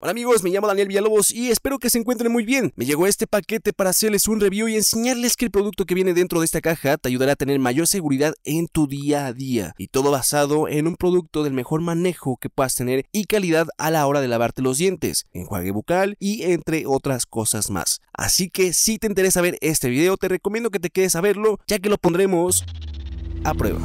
Hola amigos, me llamo Daniel Villalobos y espero que se encuentren muy bien. Me llegó este paquete para hacerles un review y enseñarles que el producto que viene dentro de esta caja te ayudará a tener mayor seguridad en tu día a día y todo basado en un producto del mejor manejo que puedas tener y calidad a la hora de lavarte los dientes, enjuague bucal y entre otras cosas más. Así que si te interesa ver este video te recomiendo que te quedes a verlo ya que lo pondremos a prueba.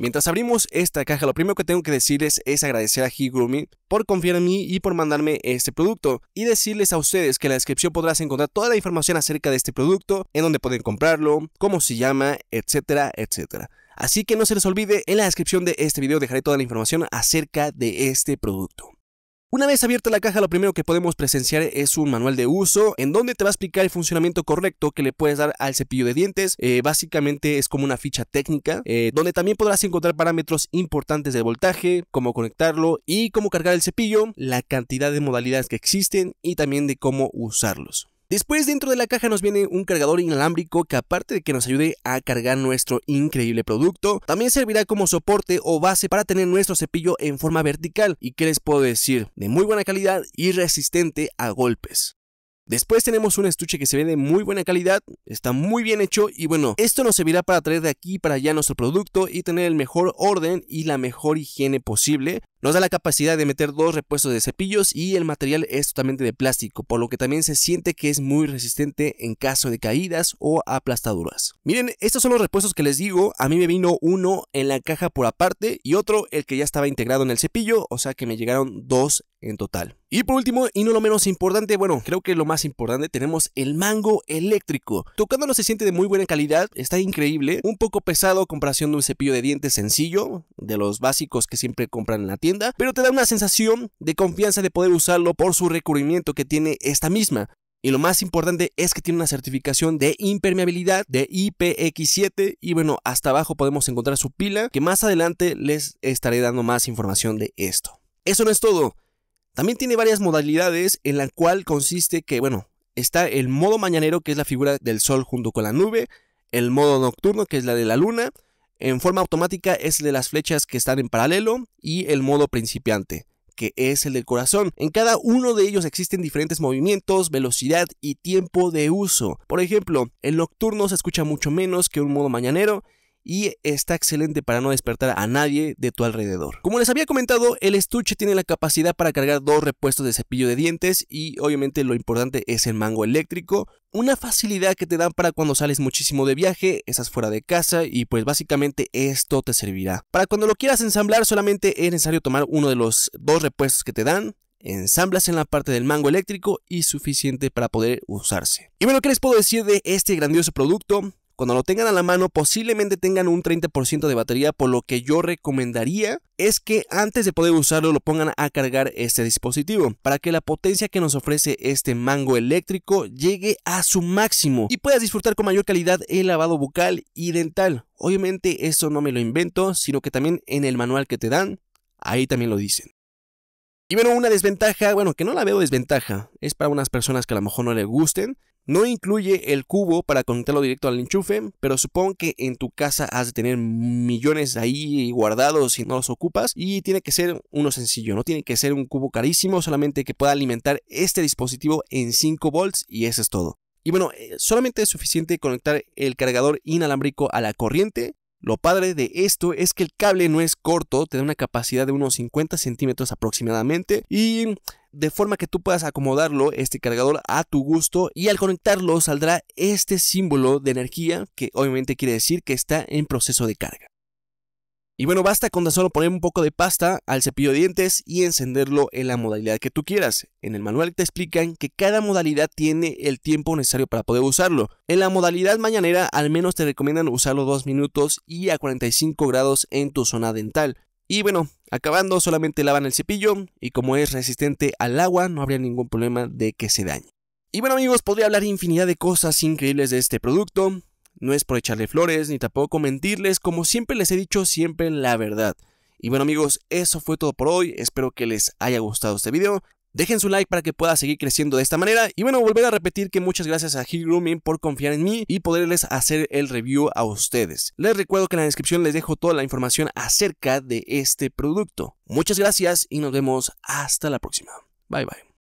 Mientras abrimos esta caja, lo primero que tengo que decirles es agradecer a He-Grooming por confiar en mí y por mandarme este producto y decirles a ustedes que en la descripción podrás encontrar toda la información acerca de este producto, en dónde pueden comprarlo, cómo se llama, etcétera, etcétera. Así que no se les olvide, en la descripción de este video dejaré toda la información acerca de este producto. Una vez abierta la caja, lo primero que podemos presenciar es un manual de uso en donde te va a explicar el funcionamiento correcto que le puedes dar al cepillo de dientes. Eh, básicamente es como una ficha técnica eh, donde también podrás encontrar parámetros importantes de voltaje, cómo conectarlo y cómo cargar el cepillo, la cantidad de modalidades que existen y también de cómo usarlos. Después dentro de la caja nos viene un cargador inalámbrico que aparte de que nos ayude a cargar nuestro increíble producto, también servirá como soporte o base para tener nuestro cepillo en forma vertical y que les puedo decir, de muy buena calidad y resistente a golpes. Después tenemos un estuche que se ve de muy buena calidad, está muy bien hecho y bueno, esto nos servirá para traer de aquí para allá nuestro producto y tener el mejor orden y la mejor higiene posible nos da la capacidad de meter dos repuestos de cepillos y el material es totalmente de plástico, por lo que también se siente que es muy resistente en caso de caídas o aplastaduras. Miren, estos son los repuestos que les digo, a mí me vino uno en la caja por aparte y otro el que ya estaba integrado en el cepillo, o sea que me llegaron dos en total. Y por último, y no lo menos importante, bueno, creo que lo más importante, tenemos el mango eléctrico. Tocándolo se siente de muy buena calidad, está increíble, un poco pesado comparación de un cepillo de dientes sencillo, de los básicos que siempre compran en la tienda pero te da una sensación de confianza de poder usarlo por su recubrimiento que tiene esta misma. Y lo más importante es que tiene una certificación de impermeabilidad de IPX7 y bueno, hasta abajo podemos encontrar su pila que más adelante les estaré dando más información de esto. Eso no es todo. También tiene varias modalidades en la cual consiste que bueno, está el modo mañanero que es la figura del sol junto con la nube, el modo nocturno que es la de la luna, en forma automática es el de las flechas que están en paralelo y el modo principiante que es el del corazón. En cada uno de ellos existen diferentes movimientos, velocidad y tiempo de uso. Por ejemplo, el nocturno se escucha mucho menos que un modo mañanero y está excelente para no despertar a nadie de tu alrededor. Como les había comentado, el estuche tiene la capacidad para cargar dos repuestos de cepillo de dientes y obviamente lo importante es el mango eléctrico, una facilidad que te dan para cuando sales muchísimo de viaje, estás fuera de casa y pues básicamente esto te servirá. Para cuando lo quieras ensamblar solamente es necesario tomar uno de los dos repuestos que te dan, ensamblas en la parte del mango eléctrico y suficiente para poder usarse. Y bueno, ¿qué les puedo decir de este grandioso producto? Cuando lo tengan a la mano, posiblemente tengan un 30% de batería, por lo que yo recomendaría es que antes de poder usarlo lo pongan a cargar este dispositivo para que la potencia que nos ofrece este mango eléctrico llegue a su máximo y puedas disfrutar con mayor calidad el lavado bucal y dental. Obviamente eso no me lo invento, sino que también en el manual que te dan, ahí también lo dicen. Y bueno, una desventaja, bueno, que no la veo desventaja, es para unas personas que a lo mejor no le gusten, no incluye el cubo para conectarlo directo al enchufe, pero supongo que en tu casa has de tener millones ahí guardados si no los ocupas y tiene que ser uno sencillo, no tiene que ser un cubo carísimo, solamente que pueda alimentar este dispositivo en 5 volts y eso es todo. Y bueno, eh, solamente es suficiente conectar el cargador inalámbrico a la corriente lo padre de esto es que el cable no es corto, te da una capacidad de unos 50 centímetros aproximadamente y de forma que tú puedas acomodarlo, este cargador, a tu gusto y al conectarlo saldrá este símbolo de energía que obviamente quiere decir que está en proceso de carga. Y bueno, basta con solo poner un poco de pasta al cepillo de dientes y encenderlo en la modalidad que tú quieras. En el manual te explican que cada modalidad tiene el tiempo necesario para poder usarlo. En la modalidad mañanera al menos te recomiendan usarlo 2 minutos y a 45 grados en tu zona dental. Y bueno, acabando solamente lavan el cepillo y como es resistente al agua no habría ningún problema de que se dañe. Y bueno amigos, podría hablar infinidad de cosas increíbles de este producto no es por echarle flores ni tampoco mentirles, como siempre les he dicho, siempre la verdad. Y bueno amigos, eso fue todo por hoy, espero que les haya gustado este video. Dejen su like para que pueda seguir creciendo de esta manera. Y bueno, volver a repetir que muchas gracias a Hill Grooming por confiar en mí y poderles hacer el review a ustedes. Les recuerdo que en la descripción les dejo toda la información acerca de este producto. Muchas gracias y nos vemos hasta la próxima. Bye bye.